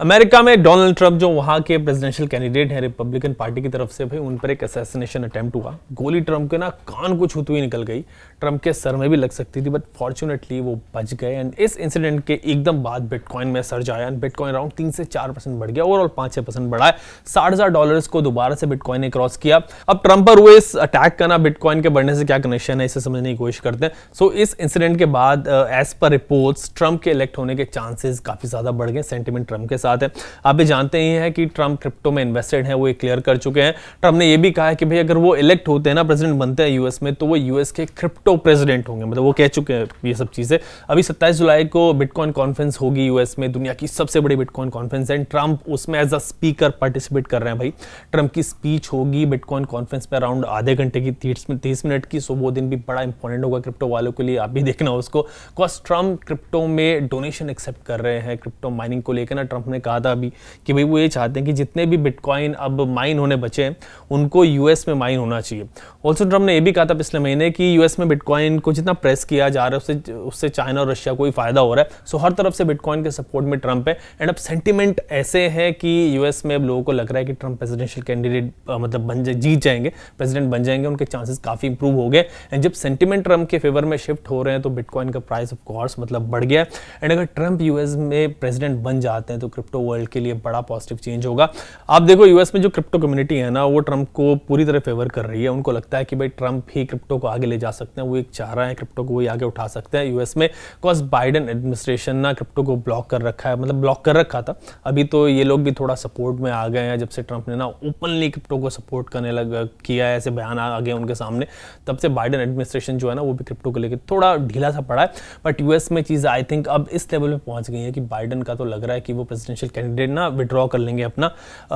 America में Donald Trump जो वहां के प्रेसिडेंशियल कैंडिडेट हैं रिपब्लिकन पार्टी की तरफ से भाई उन पर एक असैसिनेशन अटेम्प्ट हुआ गोली ट्रंप के ना कान को छूती हुई निकल गई ट्रंप के सर में भी लग सकती थी बट फॉर्चुनेटली वो बच गए एंड इस इंसिडेंट के एकदम बाद बिटकॉइन में सर्ज आया एंड बिटकॉइन अराउंड तीन से चार परसेंट बढ़ गया ओवरऑल पांच छह परसेंट बढ़ाया साठ हज़ार डॉलर को दोबारा से बिटकॉइन ने क्रॉस किया अब ट्रंप पर हुए इस अटैक का ना बिटकॉइन के बढ़ने से क्या कनेक्शन है इसे समझने की कोशिश करते हैं सो इस इंसिडेंट के बाद एज पर रिपोर्ट्स ट्रंप के इलेक्ट होने के चांसेस काफ़ी ज़्यादा बढ़ गए सेंटिमेंट ट्रंप के साथ है आप भी जानते ही हैं कि ट्रंप क्रिप्टो में इन्वेस्टेड हैं वो ये क्लियर कर चुके हैं ट्रंप ने ये भी कहा है कि भाई अगर वो इलेक्ट होते हैं ना प्रेसिडेंट बनते हैं यूएस में तो वो यूएस के क्रिप्टो प्रेसिडेंट होंगे मतलब वो कह चुके हैं ये सब चीज़ें अभी सत्ताईस जुलाई को बिटकॉइन कॉन्फ्रेंस होगी यूएस में दुनिया की सबसे बड़ी बिटकॉइन कॉन्फ्रेंस एंड ट्रंप उसमें एज अ स्पीकर पार्टिसिपेट कर रहे हैं भाई ट्रंप की स्पीच होगी बिटकॉइन कॉन्फ्रेंस में अराउंड आधे घंटे की तीस मिनट की सो वो दिन भी बड़ा इंपॉर्टेंट होगा क्रिप्टो वालों के लिए आप भी देखना उसको बिकॉज ट्रंप क्रिप्टो में डोनेशन एक्सेप्ट कर रहे हैं क्रिप्टो माइनिंग को लेकर ना ट्रंप ने कहा था अभी कि भाई वो ये चाहते हैं कि जितने भी बिटकॉइन अब माइन होने बचे हैं उनको यूएस में माइन होना चाहिए ऑल्सो ट्रम्प ने यह भी कहा था पिछले महीने कि यूएस में बिटकॉइन को जितना प्रेस किया जा रहा है उससे उससे चाइना और रशिया को ही फायदा हो रहा है सो हर तरफ से बिटकॉइन के सपोर्ट में ट्रंप है एंड अब सेंटिमेंट ऐसे है कि यूएस में अब लोगों को लग रहा है कि ट्रंप प्रेसिडेंशियल कैंडिडेट मतलब बन जाए जीत जाएंगे प्रेसिडेंट बन जाएंगे उनके चांसेस काफ़ी इंप्रूव हो गए एंड जब सेंटिमेंट ट्रंप के फेवर में शिफ्ट हो रहे हैं तो बिटकॉइन का प्राइस ऑफ कोर्स मतलब बढ़ गया एंड अगर ट्रंप यूएस में प्रेसिडेंट बन जाते हैं तो क्रिप्टो वर्ल्ड के लिए बड़ा पॉजिटिव चेंज होगा आप देखो यूएस में जो क्रिप्टो कम्युनिटी है ना वो ट्रंप को पूरी तरह फेवर कर रही है उनको लगता है कि भाई ट्रंप ही क्रिप्टो को आगे ले जा सकते हैं वो एक चाह रहा है क्रिप्टो को वही आगे उठा सकते हैं यूएस में बिकॉज बाइडन एडमिनिस्ट्रेशन ना क्रिप्टो को ब्लॉक कर रखा है मतलब ब्लॉक कर रखा था अभी तो ये लोग भी थोड़ा सपोर्ट में आ गए हैं जब से ट्रंप ने ना ओपनली क्रिप्टो को सपोर्ट करने लग किया है ऐसे बयान आ गए उनके सामने तब से बाइडन एडमिनिस्ट्रेशन जो है ना वो भी क्रिप्टो को लेकर थोड़ा ढीला सा पड़ा है बट यूएस में चीज़ आई थिंक अब इस लेवल में पहुंच गई है कि बाइडन का तो लग रहा है कि वो प्रेसिडेंट प्रेसिडेंशियल कैंडिडेट ना विड्रॉ कर लेंगे अपना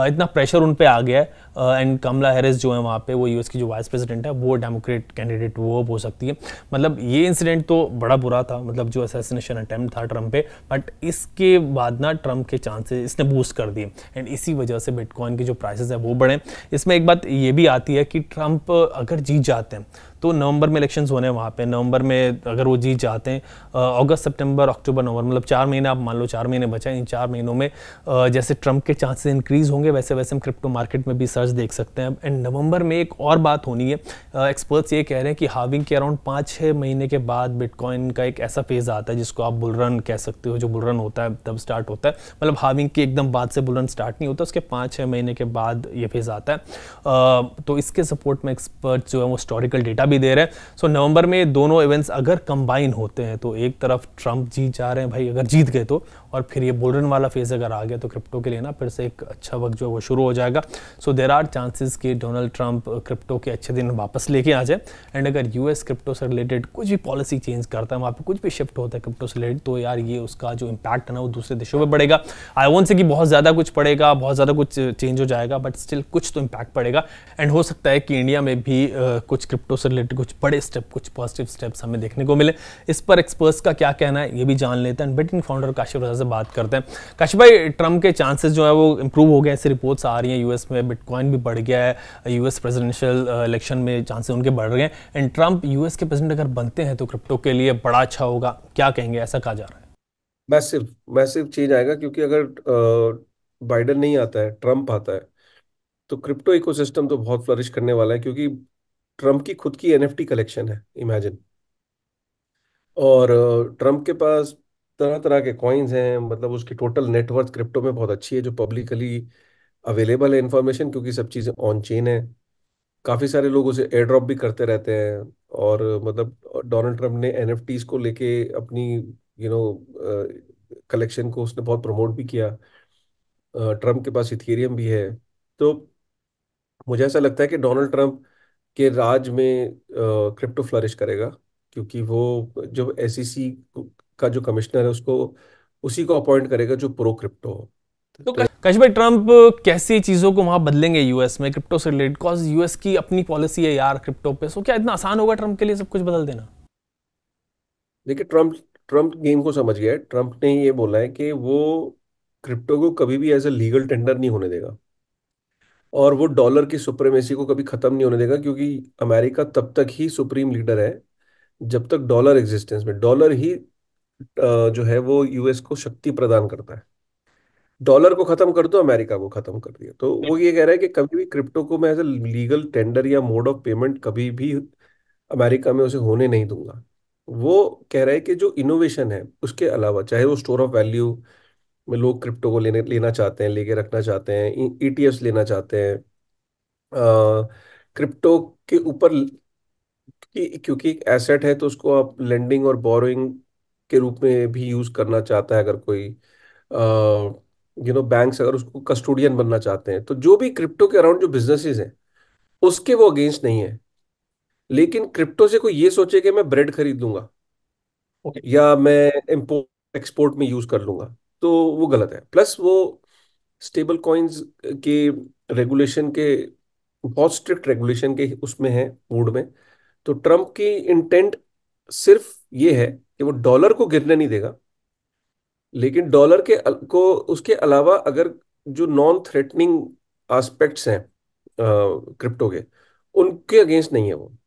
इतना प्रेशर उन पर आ गया है एंड कमला हैरिस जो है वहाँ पे वो यूएस की जो वाइस प्रेसिडेंट है वो डेमोक्रेट कैंडिडेट वो हो सकती है मतलब ये इंसिडेंट तो बड़ा बुरा था मतलब जो असैसिनेशन अटैम्प्ट था ट्रंप पे बट इसके बाद ना ट्रंप के चांसेस इसने बूस्ट कर दिए एंड इसी वजह से बिटकॉइन के जो प्राइसेस है वो बढ़े इसमें एक बात ये भी आती है कि ट्रंप अगर जीत जाते हैं तो नवंबर में इलेक्शंस होने हैं वहाँ पे नवंबर में अगर वो जीत जाते हैं अगस्त सितंबर अक्टूबर नवंबर मतलब चार महीने आप मान लो चार महीने बचा इन चार महीनों में जैसे ट्रंप के चांसेस इंक्रीज़ होंगे वैसे वैसे हम क्रिप्टो मार्केट में भी सर्च देख सकते हैं एंड नवंबर में एक और बात होनी है एक्सपर्ट्स ये कह रहे हैं कि हाविंग के अराउंड पाँच छः महीने के बाद बिटकॉइन का एक ऐसा फेज़ आता है जिसको आप बुलरन कह सकते हो जो बुलरन होता है तब स्टार्ट होता है मतलब हाविंग की एकदम बाद से बुलरन स्टार्ट नहीं होता उसके पाँच छः महीने के बाद ये फेज़ आता है तो इसके सपोर्ट में एक्सपर्ट जो है वो हिस्टोरिकल डेटा भी दे रहे हैं सो so, नवंबर में दोनों इवेंट्स अगर कंबाइन होते हैं तो एक तरफ ट्रंप जीत जा रहे हैं भाई अगर जीत गए तो और फिर ये बुलरन वाला फेज़ अगर आ गया तो क्रिप्टो के लिए ना फिर से एक अच्छा वक्त जो है वो शुरू हो जाएगा सो देर आर चांसेस कि डोनाल्ड ट्रंप क्रिप्टो के अच्छे दिन वापस लेके आ जाए एंड अगर यूएस क्रिप्टो से रिलेटेड कुछ भी पॉलिसी चेंज करता है वहाँ पर कुछ भी शिफ्ट होता है क्रिप्टो से रिलेटेड तो यार ये उसका जो इम्पैक्ट है ना वो दूसरे देशों में बढ़ेगा आई वॉन्ट से कि बहुत ज़्यादा कुछ पड़ेगा बहुत ज़्यादा कुछ चेंज हो जाएगा बट स्टिल कुछ तो इम्पैक्ट पड़ेगा एंड हो सकता है कि इंडिया में भी uh, कुछ क्रिप्टो से रिलेटेड कुछ बड़े स्टेप कुछ पॉजिटिव स्टेप्स हमें देखने को मिले इस पर एक्सपर्ट्स का क्या कहना है ये भी जान लेते हैं एंड फाउंडर काशिफ रजा बात करते हैं काशी भाई ट्रंप के चांसेस जो है वो इम्प्रूव हो गए ऐसी रिपोर्ट्स आ रही हैं यूएस में बिटकॉइन भी बढ़ गया है यूएस प्रेसिडेंशियल इलेक्शन में चांसेस उनके बढ़ रहे हैं एंड ट्रंप यूएस के प्रेजिडेंट अगर बनते हैं तो क्रिप्टो के लिए बड़ा अच्छा होगा क्या कहेंगे ऐसा कहा जा रहा है मैसिव मैसिव चेंज आएगा क्योंकि अगर बाइडन नहीं आता है ट्रंप आता है तो क्रिप्टो इकोसिस्टम तो बहुत फ्लरिश करने वाला है क्योंकि ट्रंप की खुद की एनएफटी कलेक्शन है इमेजिन और ट्रंप के पास तरह तरह के कॉइन्स हैं मतलब उसकी टोटल नेटवर्क क्रिप्टो में बहुत अच्छी है जो पब्लिकली अवेलेबल है इन्फॉर्मेशन क्योंकि सब चीज़ें ऑन चेन है काफ़ी सारे लोग उसे एयर ड्रॉप भी करते रहते हैं और मतलब डोनाल्ड ट्रंप ने एन को लेके अपनी यू नो कलेक्शन को उसने बहुत प्रमोट भी किया ट्रंप के पास इथेरियम भी है तो मुझे ऐसा लगता है कि डोनाल्ड ट्रंप के राज में क्रिप्टो फ्लरिश करेगा क्योंकि वो जब एस का जो कमिश्नर है उसको उसी को अपॉइंट करेगा जो प्रो क्रिप्टो हो तो, तो कश भाई ट्रंप कैसी चीज़ों को वहां बदलेंगे यूएस में क्रिप्टो से रिलेटेड बिकॉज यूएस की अपनी पॉलिसी है यार क्रिप्टो पे सो क्या इतना आसान होगा ट्रंप के लिए सब कुछ बदल देना देखिए ट्रंप ट्रंप गेम को समझ गया ट्रंप ने ये बोला है कि वो क्रिप्टो को कभी भी एज ए लीगल टेंडर नहीं होने देगा और वो डॉलर की सुप्रीमेसी को कभी ख़त्म नहीं होने देगा क्योंकि अमेरिका तब तक ही सुप्रीम लीडर है जब तक डॉलर एग्जिस्टेंस में डॉलर ही जो है वो यूएस को शक्ति प्रदान करता है डॉलर को खत्म कर दो अमेरिका को खत्म कर दिया तो वो ये कह रहा है कि कभी भी क्रिप्टो को मैं एज ए लीगल टेंडर या मोड ऑफ पेमेंट कभी भी अमेरिका में उसे होने नहीं दूंगा वो कह रहा है कि जो इनोवेशन है उसके अलावा चाहे वो स्टोर ऑफ वैल्यू में लोग क्रिप्टो को लेने लेना चाहते हैं लेके रखना चाहते हैं ई e, e लेना चाहते हैं क्रिप्टो के ऊपर क्योंकि एक एसेट है तो उसको आप लेंडिंग और बोरोइंग के रूप में भी यूज करना चाहता है अगर कोई यू नो बैंक्स अगर उसको कस्टोडियन बनना चाहते हैं तो जो भी क्रिप्टो के अराउंड जो बिजनेसेस हैं उसके वो अगेंस्ट नहीं है लेकिन क्रिप्टो से कोई ये सोचे कि मैं ब्रेड खरीद लूंगा okay. या मैं इम्पोर्ट एक्सपोर्ट में यूज कर लूंगा तो वो गलत है प्लस वो स्टेबल कॉइन्स के रेगुलेशन के बहुत स्ट्रिक्ट रेगुलेशन के उसमें है मूड में तो ट्रम्प की इंटेंट सिर्फ ये है कि वो डॉलर को गिरने नहीं देगा लेकिन डॉलर के को उसके अलावा अगर जो नॉन थ्रेटनिंग एस्पेक्ट्स हैं क्रिप्टो के उनके अगेंस्ट नहीं है वो